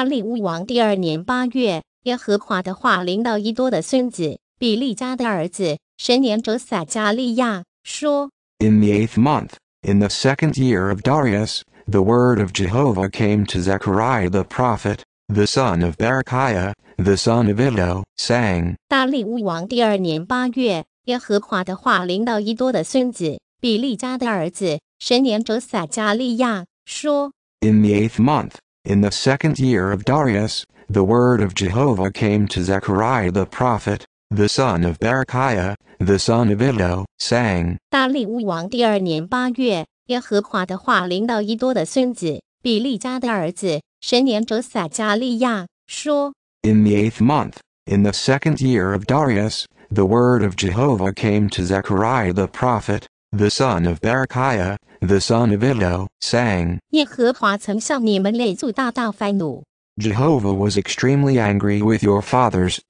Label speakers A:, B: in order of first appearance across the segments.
A: In the
B: eighth month, in the second year of Darius, the word of Jehovah came to Zechariah the prophet, the son of Berechiah, the son of Iddo, In the eighth month。” In the second year of Darius, the word of Jehovah came to Zechariah the prophet, the son of Berechiah, the son of Iddo, saying, In the eighth month, in the second year of Darius, the word of Jehovah came to Zechariah the prophet, the son of Barakiah, the son of Iddo, sang, Jehovah was extremely angry with your fathers.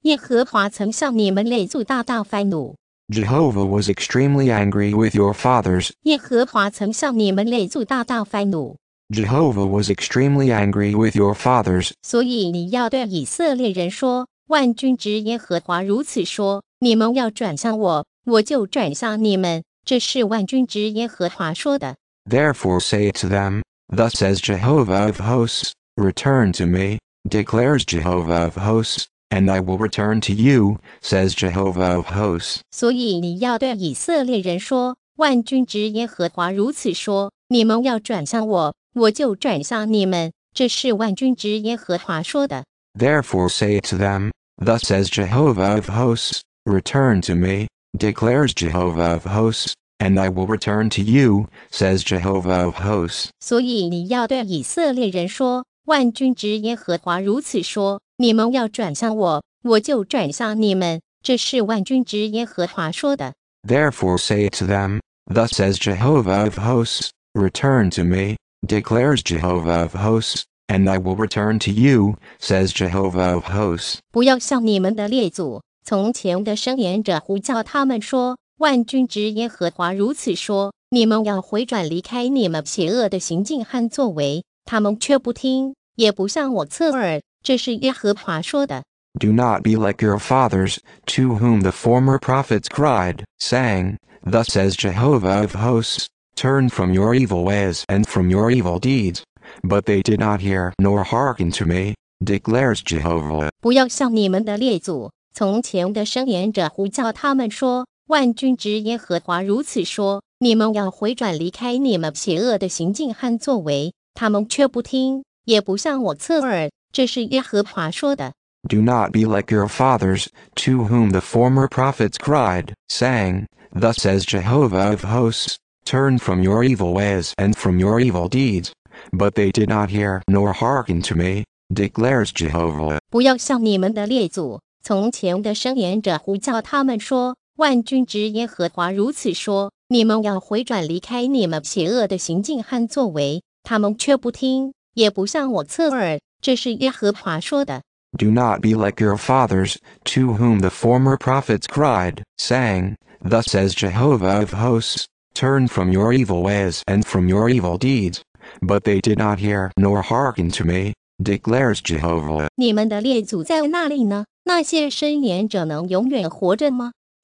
B: Jehovah was extremely angry with your fathers.
A: Jehovah
B: was extremely angry with your fathers.
A: 所以你要对以色列人说：万军之耶和华如此说：你们要转向我，我就转向你们；这是万军之耶和华说的。
B: Therefore say to them, Thus says Jehovah of hosts, Return to me, declares Jehovah of hosts, and I will return to you, says Jehovah of hosts.
A: 所以你要对以色列人说，万军之耶和华如此说：你们要转向我，我就转向你们。这是万军之耶和华说的。
B: Therefore say to them, Thus says Jehovah of hosts, Return to me, declares Jehovah of hosts, and I will return to you, says Jehovah of hosts.
A: 所以你要对以色列人说，万军之耶和华如此说：你们要转向我，我就转向你们。这是万军之耶和华说的。
B: Therefore say to them, Thus says Jehovah of hosts, Return to me, declares Jehovah of hosts, and I will return to you, says Jehovah of hosts.
A: 不要向你们的列祖从前的声言者呼叫他们说：“万军之耶和华如此说：你们要回转，离开你们邪恶的行径和作为。”他们却不听，也不向我侧耳。这是耶和华说的。
B: Do not be like your fathers, to whom the former prophets cried, saying, Thus says Jehovah of hosts, Turn from your evil ways and from your evil deeds. But they did not hear nor hearken to me, declares Jehovah.
A: 不要像你们的列祖从前的声言者呼叫他们说：“万军之耶和华如此说，你们要回转，离开你们邪恶的行径和作为。”他们却不听，也不向我侧耳。这是耶和华说的。
B: Do not be like your fathers, to whom the former prophets cried, saying, Thus says Jehovah of hosts, Turn from your evil ways and from your evil deeds. But they did not hear nor hearken to me, declares Jehovah.
A: 不要像你们的列祖从前的声言者呼叫他们说：“万军之耶和华如此说：你们要回转，离开你们邪恶的行径和作为。”他们却不听，也不向我侧耳。这是耶和华说的。
B: Do not be like your fathers, to whom the former prophets cried, saying, Thus says Jehovah of hosts, Turn from your evil ways and from your evil deeds. But they did not hear nor hearken to me, declares Jehovah.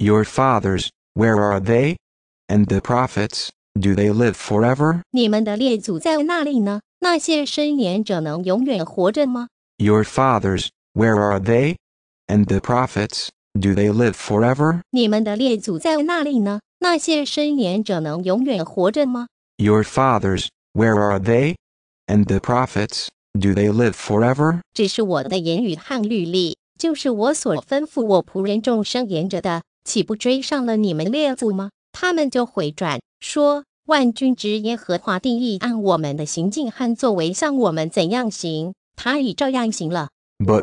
B: Your fathers, where are they? And the prophets, do they live forever? Your fathers, where are they? And the prophets, do they live forever? Your fathers, where are they? And the prophets, do they live But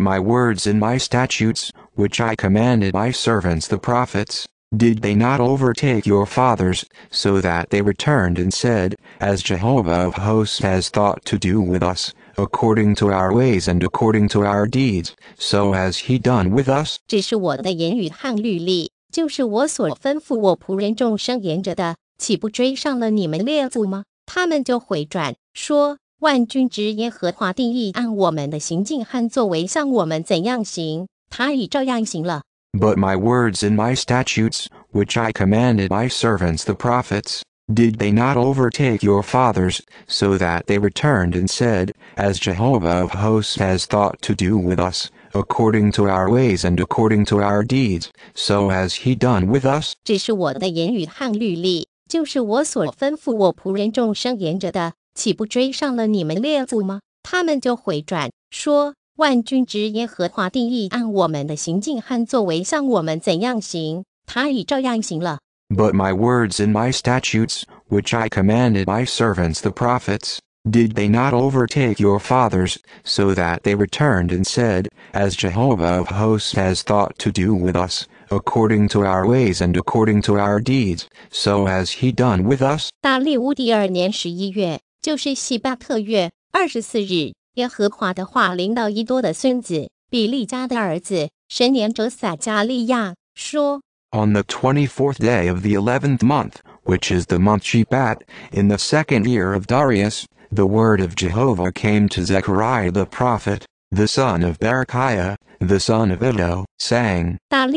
B: my words and my statutes, which I commanded my servants the prophets, did they not overtake your fathers, so that they returned and said, As Jehovah of hosts has thought to do with us, according to our ways and according to our deeds, so has he done with us.
A: 这是我的言语和律例，就是我所吩咐我仆人众生沿着的，岂不追上了你们列祖吗？他们就回转，说：万军之耶和华定义按我们的行径和作为向我们怎样行，他已照样行了。
B: But my words and my statutes, which I commanded my servants the prophets, did they not overtake your fathers, so that they returned and said, As Jehovah of hosts has thought to do with us, according to our ways and according to our deeds, so has he done with us?
A: 这是我的言语和律例，就是我所吩咐我仆人众生沿着的，岂不追上了你们列祖吗？他们就回转，说：万军之耶和华定义按我们的行径和作为向我们怎样行，他已照样行了。
B: but my words and my statutes, which I commanded my servants the prophets, did they not overtake your fathers, so that they returned and said, As Jehovah of hosts has thought to do with us, according to our ways and according to our deeds, so has he done with us on the 24th day of the 11th month, which is the month Shepat, in the second year of Darius, the word of Jehovah came to Zechariah the prophet, the son of Berechiah, the son of Iddo, saying, On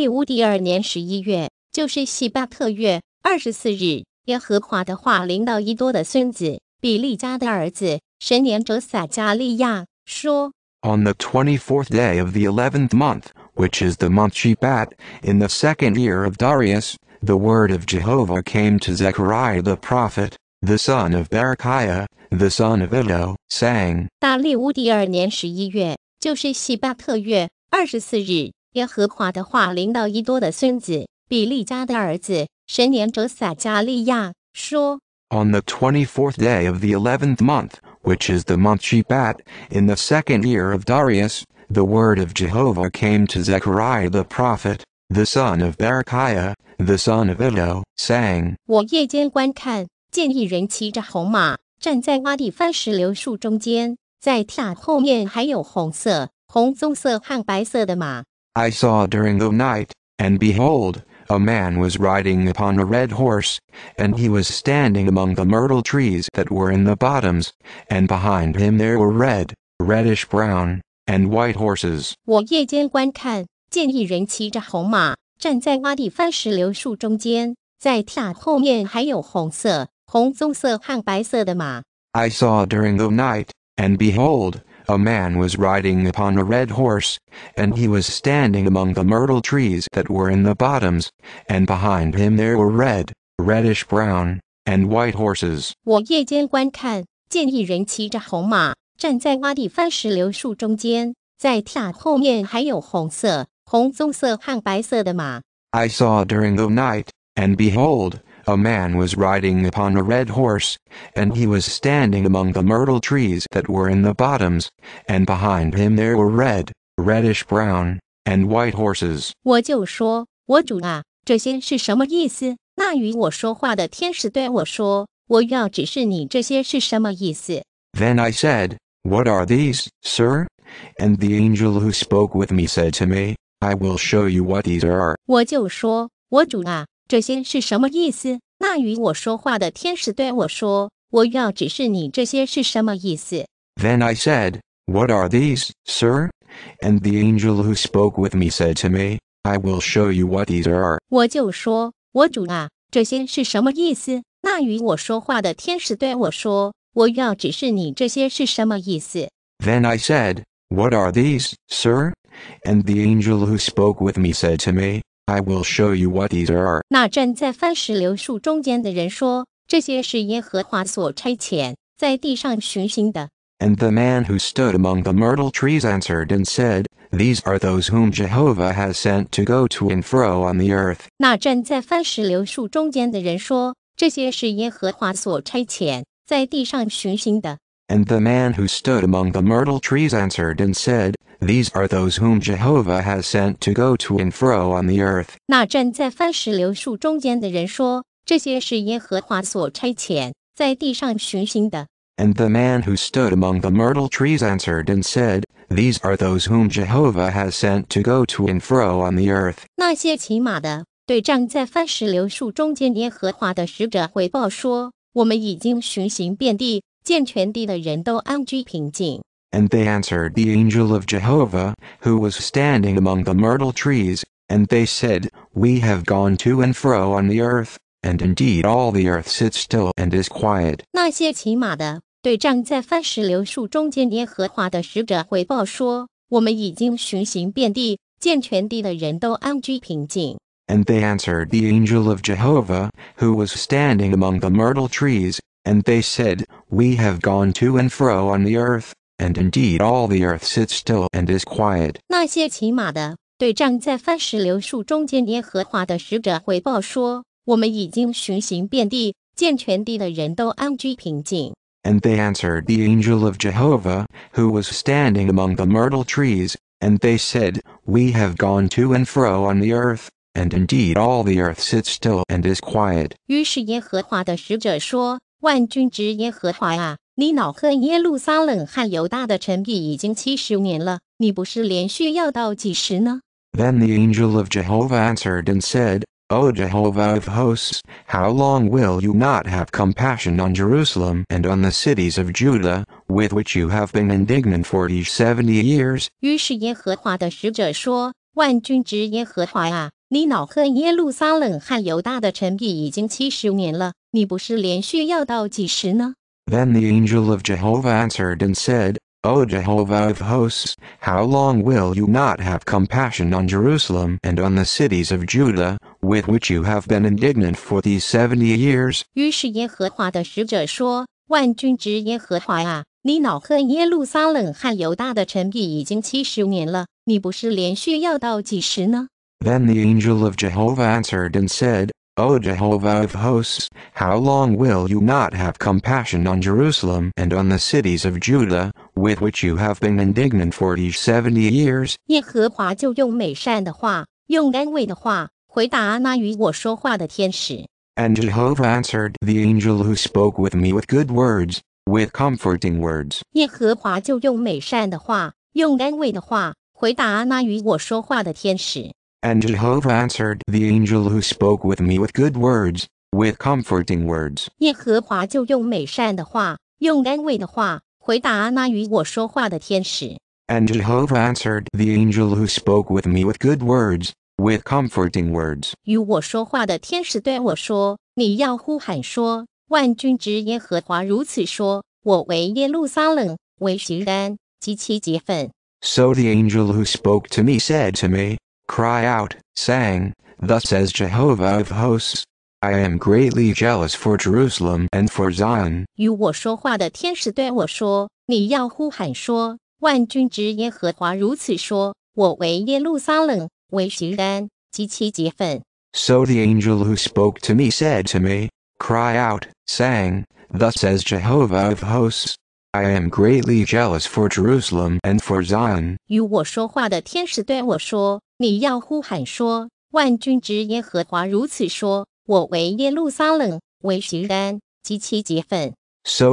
B: the twenty-fourth day of the eleventh month, which is the month Shepat, in the second year of Darius, the word of Jehovah came to Zechariah the prophet, the son of Berechiah, the son of Iddo, saying, On the twenty-fourth day of the eleventh month, which is the month Shepat, in the second year of Darius, the word of Jehovah came to Zechariah the prophet, the son of Berechiah, the son of Iddo, saying, I saw during the night, and behold, a man was riding upon a red horse, and he was standing among the myrtle trees that were in the bottoms, and behind him there were red, reddish brown, and white horses.
A: 我夜间观看，见一人骑着红马，站在阿里番石榴树中间，在塔后面还有红色、红棕色和白色的马。
B: I saw during the night, and behold, a man was riding upon a red horse, and he was standing among the myrtle trees that were in the bottoms, and behind him there were red, reddish brown, and white horses.
A: 我夜间观看，见一人骑着红马，站在洼地番石榴树中间，在 saw
B: during the night, and behold, a man was riding upon a red horse, and he was standing among the myrtle trees that were in the bottoms, and behind him there were red, reddish brown, and white horses.
A: 我就说，我主啊，这些是什么意思？那与我说话的天使对我说，我要指示你这些是什么意思。
B: Then I said, what are these, sir? And the angel who spoke with me said to me, I will show you what these are. Then I said, What are these, sir? And the angel who spoke with me said to me, I will show you what these are.
A: 我就说，我主啊，这些是什么意思？那与我说话的天使对我说，我要指示你这些是什么意思。
B: Then I said, What are these, sir? And the angel who spoke with me said to me, I will show you what these are.
A: 那站在番石榴树中间的人说，这些是耶和华所差遣在地上巡行的。
B: And the man who stood among the myrtle trees answered and said, These are those whom Jehovah has sent to go to and fro on the earth.
A: 那站在番石榴树中间的人说，这些是耶和华所差遣在地上寻衅的。
B: And the man who stood among the myrtle trees answered and said, These are those whom Jehovah has sent to go to and fro on the earth.
A: 那站在番石榴树中间的人说，这些是耶和华所差遣在地上巡行的。
B: And the man who stood among the myrtle trees answered and said, These are those whom Jehovah has sent to go to and fro on the earth.
A: 那些骑马的对站在番石榴树中间耶和华的使者回报说。and
B: they answered the angel of Jehovah, who was standing among the myrtle trees, and they said, We have gone to and fro on the earth, and indeed all the earth sits still and is quiet.
A: 那些骑马的对站在番石榴树中间耶和华的使者回报说：“我们已经巡行遍地，见全地的人都安居平静。”
B: And they answered the angel of Jehovah, who was standing among the myrtle trees, and they said, We have gone to and fro on the earth, and indeed all the earth sits still and is quiet. And they answered the angel of Jehovah, who was standing among the myrtle trees, and they said, We have gone to and fro on the earth, and indeed all the earth sits still and is quiet. Then the angel of Jehovah answered and said, O Jehovah of hosts, how long will you not have compassion on Jerusalem and on the cities of Judah, with which you have been indignant for these seventy years? Then the angel of Jehovah answered and said, O Jehovah of hosts, how long will you not have compassion on Jerusalem and on the cities of Judah, with which you have been indignant for these seventy years？
A: 于是耶和华的使者说：万军之耶和华啊，你恼恨耶路撒冷和犹大的陈鄙已经七十年了，你不是连续要到几时呢？
B: then the angel of Jehovah answered and said, O Jehovah of hosts, how long will you not have compassion on Jerusalem and on the cities of Judah, with which you have been indignant for these seventy years？
A: 耶和华就用美善的话，用安慰的话，回答那与我说话的天使。
B: And Jehovah answered the angel who spoke with me with good words, with comforting words.
A: 耶和华就用美善的话，用安慰的话，回答那与我说话的天使。
B: and Jehovah answered the angel who spoke with me with good words, with comforting words.
A: 耶和华就用美善的话，用安慰的话，回答那与我说话的天使。
B: And Jehovah answered the angel who spoke with me with good words, with comforting words.
A: 与我说话的天使对我说：“你要呼喊说，万军之耶和华如此说：我为耶路撒冷，为西安，极其激愤。”
B: the angel who spoke to me said to me, Cry out, saying, Thus says Jehovah of hosts, I am greatly jealous for Jerusalem and for Zion." So the angel who spoke to me said to me, Cry out, saying, Thus says Jehovah of hosts. I am greatly jealous for Jerusalem and for Zion。
A: 与我说话的天使对我说：so the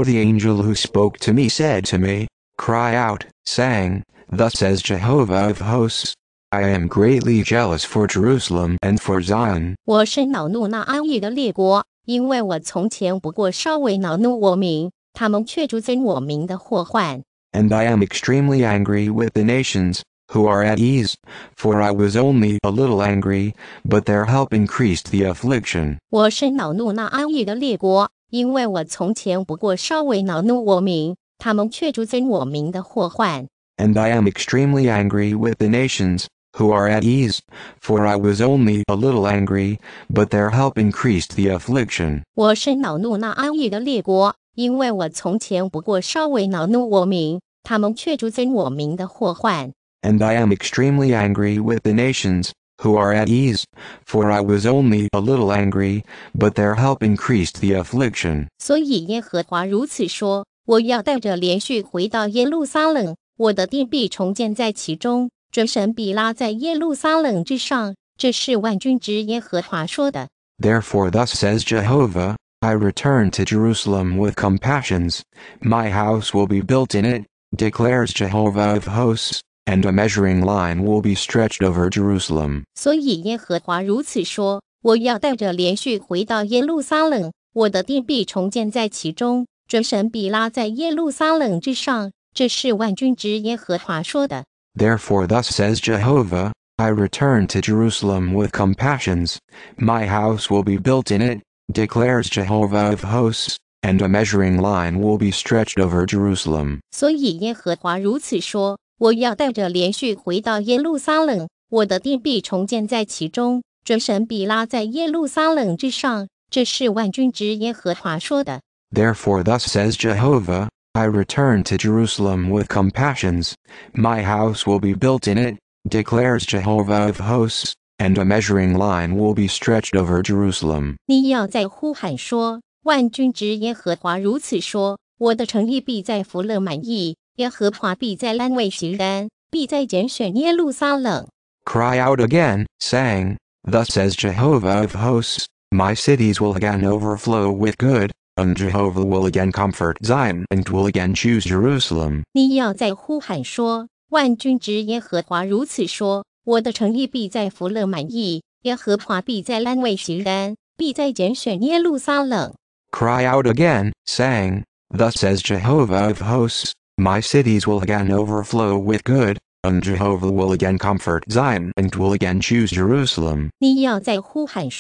B: angel who spoke to me said to me, Cry out, saying, Thus says Jehovah of hosts, I am greatly jealous for Jerusalem and for Zion.
A: 我甚恼怒那安逸的列国，因为我从前不过稍微恼怒我民，他们却逐增我民的祸患。
B: And I am extremely angry with the nations, who are at ease, for I was only a little angry, but their help increased the affliction.
A: 我是恼怒那安逸的列国，因为我从前不过稍微恼怒我民，他们却逐增我民的祸患。
B: And I am extremely angry with the nations, who are at ease, for I was only a little angry, but their help increased the affliction.
A: 我是恼怒那安逸的列国，因为我从前不过稍微恼怒我民，他们却逐增我民的祸患。
B: and I am extremely angry with the nations, who are at ease, for I was only a little angry, but their help increased the affliction.
A: 所以耶和华如此说：我要带着连续回到耶路撒冷，我的殿必重建在其中，这神必拉在耶路撒冷之上。这是万军之耶和华说的。
B: Therefore, thus says Jehovah. I return to Jerusalem with compassions. My house will be built in it, declares Jehovah of hosts, and a measuring line will be stretched over Jerusalem.
A: 所以耶和华如此说：我要带着连续回到耶路撒冷，我的地必重建在其中，这神必拉在耶路撒冷之上。这是万军之耶和华说的。
B: Therefore, thus says Jehovah. I return to Jerusalem with compassions, my house will be built in it, declares Jehovah of hosts, and a measuring line will be stretched over Jerusalem.
A: 所以耶和华如此说：我要带着连续回到耶路撒冷，我的殿必重建在其中，准神必拉在耶路撒冷之上。这是万军之耶和华说的。
B: Therefore, thus says Jehovah, I return to Jerusalem with compassions. My house will be built in it, declares Jehovah of hosts, and a measuring line will be stretched over Jerusalem.
A: 你要在呼喊说，万军之耶和华如此说：我的诚意必在福勒满意，Cry
B: out again, saying, Thus says Jehovah of hosts, My cities will again overflow with good, and Jehovah will again comfort Zion and will again choose Jerusalem. Cry out again, saying, Thus says Jehovah of hosts. My cities will again overflow with good, and Jehovah will again comfort Zion and will again choose Jerusalem.
A: Cry out again,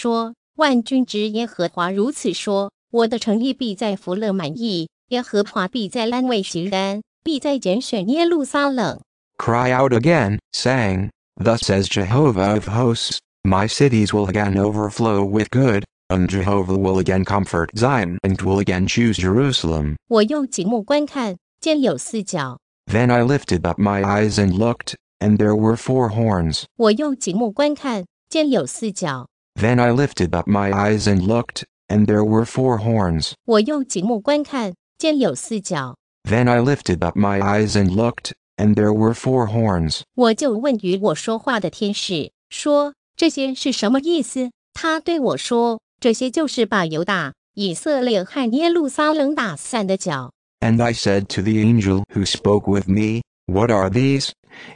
B: saying, Thus says Jehovah of hosts, My cities will again overflow with good, and Jehovah will again comfort Zion and will again choose Jerusalem.
A: 我用极目观看，间有四角。
B: Then I lifted up my eyes and looked, and there were four horns.
A: 我用紧目观看，见有四角。
B: Then I lifted up my eyes and looked, and there were four horns.
A: 我用紧目观看，见有四角。
B: Then I lifted up my eyes and looked, and there were four horns.
A: 我就问与我说话的天使说：“这些是什么意思？”他对我说：“这些就是把犹大、以色列和耶路撒冷打散的脚。”
B: And I said to the angel who spoke with me, What are these?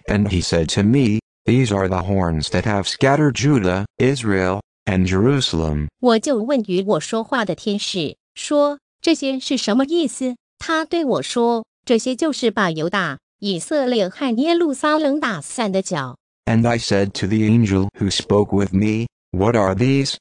B: And he said to me, These are the horns that have scattered Judah, Israel, and Jerusalem.
A: 我就问与我说话的天使说：“这些是什么意思？”他对我说：“这些就是把犹大、以色列和耶路撒冷打散的脚。”
B: And I said to the angel who spoke with me, What are these?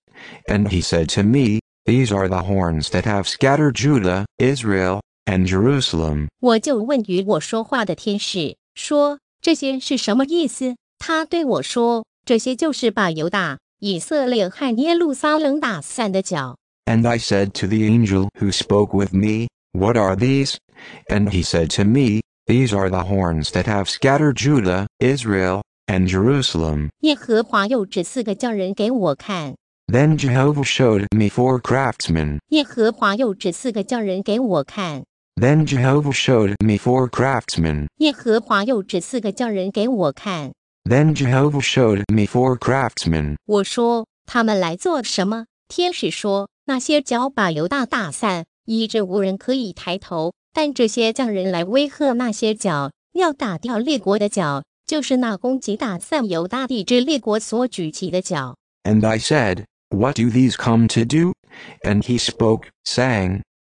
B: And he said to me, These are the horns that have scattered Judah, Israel, and Jerusalem。
A: 我就问与我说话的天使说：“这些是什么意思？”他对我说：“这些就是把犹大、以色列和耶路撒冷打散的脚。”
B: And I said to the angel who spoke with me, What are these? And he said to me, These are the horns that have scattered Judah, Israel, and Jerusalem. Then Jehovah showed me four craftsmen.
A: 耶和华又指四个匠人给我看。
B: then Jehovah showed me four craftsmen.
A: 耶和华又指四个匠人给我看。
B: Then Jehovah showed me four craftsmen.
A: 我说他们来做什么？天使说那些脚把犹大大散，以致无人可以抬头。但这些匠人来威吓那些脚，要打掉列国的脚，就是那攻击打散犹大地之列国所举起的脚。
B: And I said, What do these come to do? And he spoke, saying,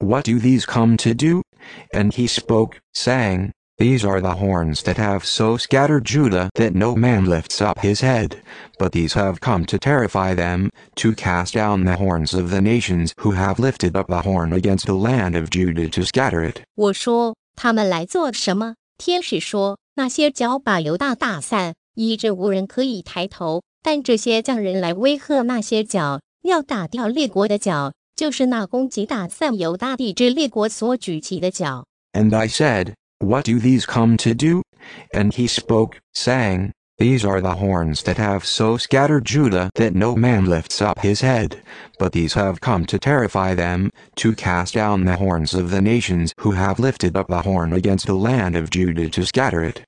B: What do these come to do? And he spoke, saying, These are the horns that have so scattered Judah that no man lifts up his head, but these have come to terrify them, to cast down the horns of the nations who have lifted up the horn against the land of Judah to scatter it.
A: 我说,他们来做什么?天使说,那些脚把犹大大散,医治无人可以抬头,但这些匠人来威吓那些脚，要打掉列国的脚。and
B: I said, What do these come to do? And he spoke, saying, These are the horns that have so scattered Judah that no man lifts up his head, but these have come to terrify them, to cast down the horns of the nations who have lifted up the horn against the land of Judah to scatter it.